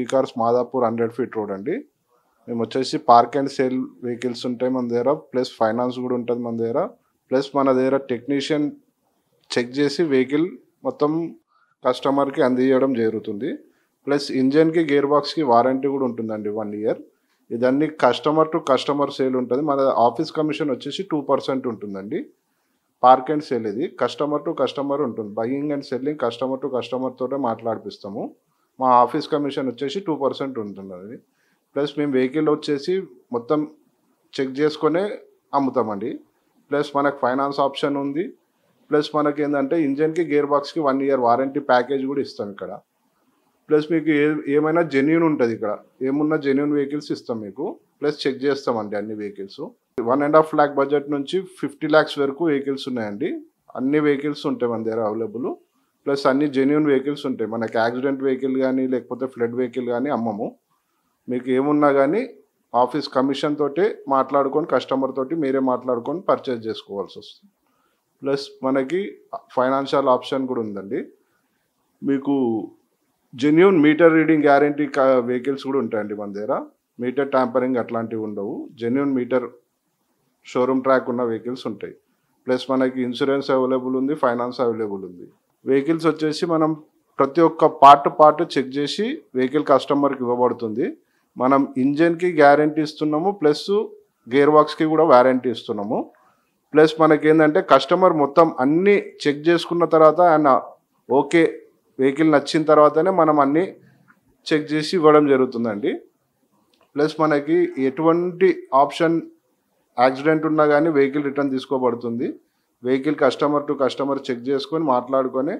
వీకార్స్ Madhapur hundred feet road అండి మేము వచ్చేసి పార్క్ అండ్ సేల్ వెహికల్స్ ఉంటాయి మన దగ్గర ప్లస్ ఫైనాన్స్ కూడా ఉంటుంది మన దగ్గర ప్లస్ మన దగ్గర టెక్నీషియన్ చెక్ చేసి వెహికల్ మొత్తం కస్టమర్కి అందజేయడం జరుగుతుంది ప్లస్ ఇంజన్కి గేర్ బాక్స్కి వారంటీ కూడా ఉంటుందండి వన్ ఇయర్ ఇదన్నీ కస్టమర్ టు కస్టమర్ సేల్ ఉంటుంది మన ఆఫీస్ కమిషన్ వచ్చేసి టూ పర్సెంట్ ఉంటుందండి పార్క్ అండ్ సేల్ ఇది కస్టమర్ టు కస్టమర్ ఉంటుంది buying and selling customer to customer తోటే మాట్లాడిపిస్తాము మా ఆఫీస్ కమిషన్ వచ్చేసి టూ పర్సెంట్ ఉంటుంది ప్లస్ మేము వెహికల్ వచ్చేసి మొత్తం చెక్ చేసుకునే అమ్ముతామండి ప్లస్ మనకు ఫైనాన్స్ ఆప్షన్ ఉంది ప్లస్ మనకి ఏంటంటే ఇంజన్కి గేర్ బాక్స్కి వన్ ఇయర్ వారంటీ ప్యాకేజ్ కూడా ఇస్తాం ఇక్కడ ప్లస్ మీకు ఏ ఏమైనా జెన్యున్ ఉంటుంది ఇక్కడ ఏమున్నా జెన్యున్ వెహికల్స్ ఇస్తాం మీకు ప్లస్ చెక్ చేస్తామండి అన్ని vehicles one and half lakh budget నుంచి ఫిఫ్టీ ల్యాక్స్ వరకు వెహికల్స్ ఉన్నాయండి అన్ని వెహికల్స్ ఉంటాయి మన దగ్గర అవైలబుల్ ప్లస్ అన్ని జెన్యున్ వెహికల్స్ ఉంటాయి మనకి యాక్సిడెంట్ వెహికల్ కానీ లేకపోతే ఫ్లడ్ వెహికల్ కానీ అమ్మము మీకు ఏమున్నా కానీ ఆఫీస్ కమిషన్ తోటి మాట్లాడుకొని కస్టమర్ తోటి మీరే మాట్లాడుకొని పర్చేజ్ చేసుకోవాల్సి వస్తుంది ప్లస్ మనకి ఫైనాన్షియల్ ఆప్షన్ కూడా ఉందండి మీకు genuine meter reading guarantee vehicles కూడా ఉంటాయండి మన దగ్గర మీటర్ ట్యాంపరింగ్ అట్లాంటివి ఉండవు జెన్యున్ మీటర్ షోరూమ్ ట్రాక్ ఉన్న వెహికల్స్ ఉంటాయి ప్లస్ మనకి ఇన్సూరెన్స్ అవైలబుల్ ఉంది ఫైనాన్స్ అవైలబుల్ ఉంది వెహికల్స్ వచ్చేసి మనం ప్రతి ఒక్క పార్ట్ పార్ట్ చెక్ చేసి వెహికల్ కస్టమర్కి ఇవ్వబడుతుంది మనం ఇంజన్కి గ్యారంటీ ఇస్తున్నాము ప్లస్ గేర్ బాక్స్కి కూడా వ్యారంటీ ఇస్తున్నాము ప్లస్ మనకి ఏంటంటే కస్టమర్ మొత్తం అన్నీ చెక్ చేసుకున్న తర్వాత ఆయన ఓకే వెహికల్ నచ్చిన తర్వాతనే మనం అన్నీ చెక్ చేసి ఇవ్వడం జరుగుతుందండి ప్లస్ మనకి ఎటువంటి ఆప్షన్ యాక్సిడెంట్ ఉన్నా కానీ వెహికల్ రిటర్న్ తీసుకోబడుతుంది vehicle customer to customer check చేసుకొని మాట్లాడుకొని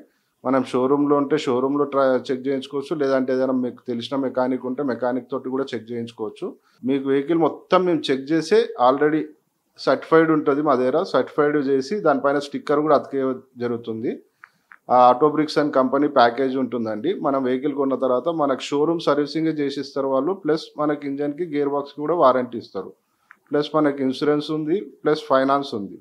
మనం షోరూంలో ఉంటే షోరూంలో ట్రా చెక్ చేయించుకోవచ్చు లేదంటే ఏదైనా మీకు తెలిసిన మెకానిక్ ఉంటే మెకానిక్ తోటి కూడా చెక్ చేయించుకోవచ్చు మీకు వెహికల్ మొత్తం మేము చెక్ చేసి ఆల్రెడీ సర్టిఫైడ్ ఉంటుంది మా దగ్గర సర్టిఫైడ్ చేసి దానిపైన స్టిక్కర్ కూడా అతికే జరుగుతుంది auto bricks and company package ఉంటుందండి మనం వెహికల్ కొన్న తర్వాత మనకు షోరూమ్ సర్వీసింగ్ ఇస్తారు వాళ్ళు ప్లస్ మనకి ఇంజన్కి గేర్ బాక్స్కి కూడా వారంటీ ఇస్తారు ప్లస్ మనకి ఇన్సూరెన్స్ ఉంది ప్లస్ ఫైనాన్స్ ఉంది